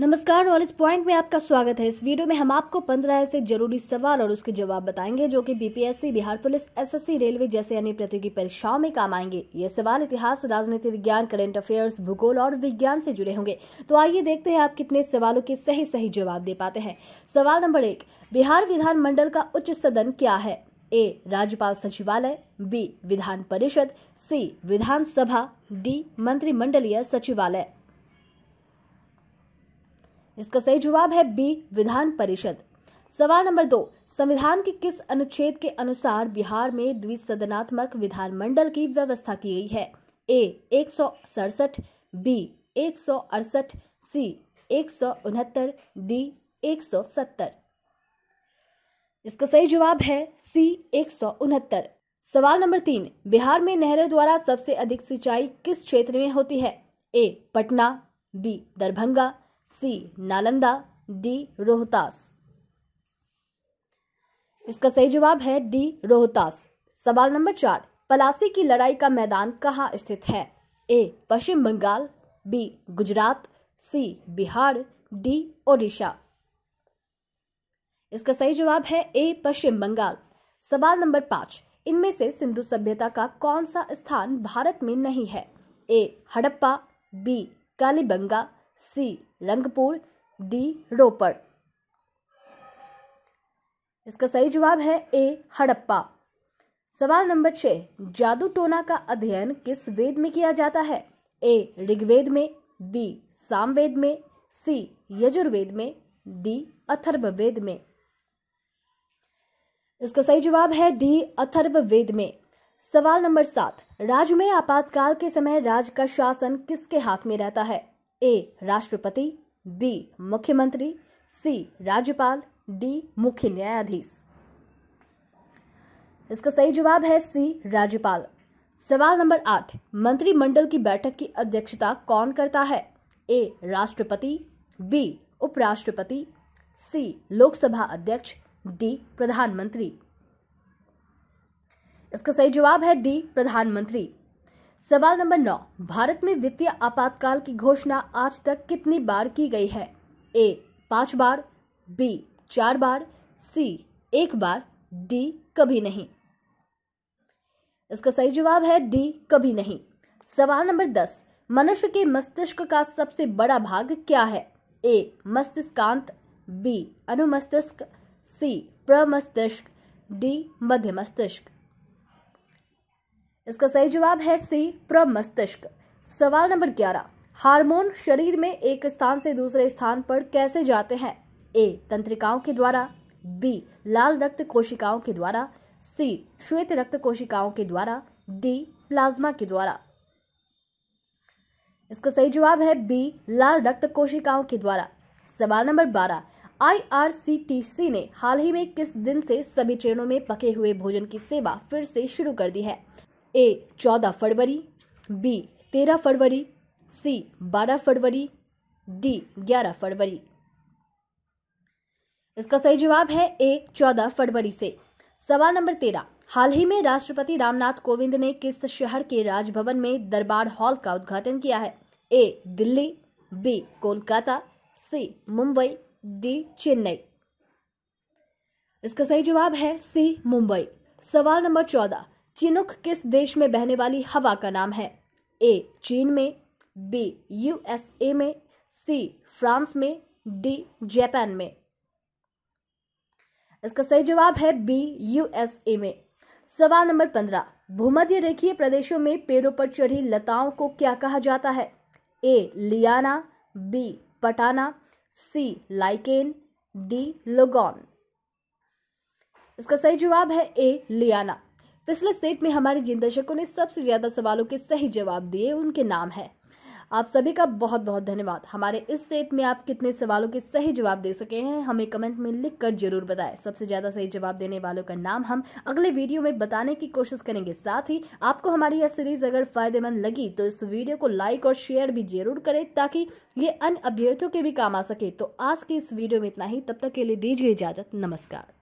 नमस्कार knowledge point में आपका स्वागत है इस वीडियो में हम आपको पंद्रह ऐसे जरूरी सवाल और उसके जवाब बताएंगे जो कि BPSC Bihar police SSC railway जैसे अन्य प्रतियोगी परीक्षाओं में काम आएंगे ये सवाल इतिहास राजनीति विज्ञान करेंट अफेयर्स भूगोल और विज्ञान से जुड़े होंगे तो आइए देखते हैं आप कितने सवालों के सही सही जवाब दे पाते हैं सवाल नंबर एक बिहार विधानमंडल का उच्च सदन क्या है ए राज्यपाल सचिवालय बी विधान परिषद सी विधानसभा डी मंत्रिमंडलीय सचिवालय इसका सही जवाब है बी विधान परिषद सवाल नंबर दो संविधान के किस अनुच्छेद के अनुसार बिहार में द्विसदनात्मक विधानमंडल की व्यवस्था की गई है ए एक सौ सड़सठ बी एक सौ अड़सठ सी एक सौ उनहत्तर डी एक सौ सत्तर इसका सही जवाब है सी एक सौ उनहत्तर सवाल नंबर तीन बिहार में नहरों द्वारा सबसे अधिक सिंचाई किस क्षेत्र में होती है A Patna B Darbhanga C Nalanda D Rohtas इसका सही जवाब है डी रोहतास सवाल नंबर चार पलासी की लड़ाई का मैदान कहाँ स्थित है A Paschim Bengal B Gujarat C Bihar D Odisha इसका सही जवाब है ए पश्चिम बंगाल सवाल नंबर पांच इनमें से सिंधु सभ्यता का कौन सा स्थान भारत में नहीं है A Harappa B Kalibanga C Rangpur D Ropar इसका सही जवाब है ए हड़प्पा सवाल नंबर छह जादू टोना का अध्ययन किस वेद में किया जाता है ए ऋग्वेद में बी सामवेद में सी यजुर्वेद में डी अथर्ववेद में इसका सही जवाब है डी अथर्ववेद में सवाल नंबर सात राज्य में आपातकाल के समय राज्य का शासन किसके हाथ में रहता है ए राष्ट्रपति बी मुख्यमंत्री सी राज्यपाल डी मुख्य न्यायाधीश इसका सही जवाब है सी राज्यपाल सवाल नंबर आठ मंत्रिमंडल की बैठक की अध्यक्षता कौन करता है ए राष्ट्रपति बी उपराष्ट्रपति सी लोकसभा अध्यक्ष डी प्रधानमंत्री इसका सही जवाब है डी प्रधानमंत्री सवाल नंबर नौ भारत में वित्तीय आपातकाल की घोषणा आज तक कितनी बार की गई है ए पांच बार बी चार बार सी एक बार डी कभी नहीं इसका सही जवाब है डी कभी नहीं सवाल नंबर दस मनुष्य के मस्तिष्क का सबसे बड़ा भाग क्या है ए मस्तिष्कांत बी अनुमस्तिष्क सी प्रमस्तिष्क डी मध्य मस्तिष्क इसका सही जवाब है सी प्रमस्तिष्क सवाल नंबर ग्यारह हार्मोन शरीर में एक स्थान से दूसरे स्थान पर कैसे जाते हैं ए तंत्रिकाओं के द्वारा बी लाल रक्त कोशिकाओं के द्वारा सी श्वेत रक्त कोशिकाओं के द्वारा डी प्लाज्मा के द्वारा इसका सही जवाब है बी लाल रक्त कोशिकाओं के द्वारा सवाल नंबर बारह आईआरसीटीसी ने हाल ही में किस दिन से सभी ट्रेनों में पके हुए भोजन की सेवा फिर से शुरू कर दी है ए चौदह फरवरी बी तेरह फरवरी सी बारह फरवरी डी ग्यारह फरवरी इसका सही जवाब है ए चौदह फरवरी से सवाल नंबर तेरह हाल ही में राष्ट्रपति रामनाथ कोविंद ने किस शहर के राजभवन में दरबार हॉल का उद्घाटन किया है A Delhi B Kolkata C Mumbai D Chennai इसका सही जवाब है सी मुंबई सवाल नंबर चौदह चिनुक किस देश में बहने वाली हवा का नाम है ए चीन में बी यूएसए में सी फ्रांस में डी जापान में इसका सही जवाब है बी यूएसए में सवाल नंबर पंद्रह भूमध्य रेखीय प्रदेशों में पेड़ों पर चढ़ी लताओं को क्या कहा जाता है ए लियाना बी पटाना सी लाइकेन डी लोगॉन इसका सही जवाब है ए लियाना पिछले सेट में हमारे जिन दर्शकों ने सबसे ज़्यादा सवालों के सही जवाब दिए उनके नाम है आप सभी का बहुत बहुत धन्यवाद हमारे इस सेट में आप कितने सवालों के सही जवाब दे सके हैं हमें कमेंट में लिख कर जरूर बताएं सबसे ज़्यादा सही जवाब देने वालों का नाम हम अगले वीडियो में बताने की कोशिश करेंगे साथ ही आपको हमारी यह सीरीज़ अगर फायदेमंद लगी तो इस वीडियो को लाइक और शेयर भी जरूर करें ताकि ये अन्य अभ्यर्थियों के भी काम आ सके तो आज की इस वीडियो में इतना ही तब तक के लिए दीजिए इजाज़त नमस्कार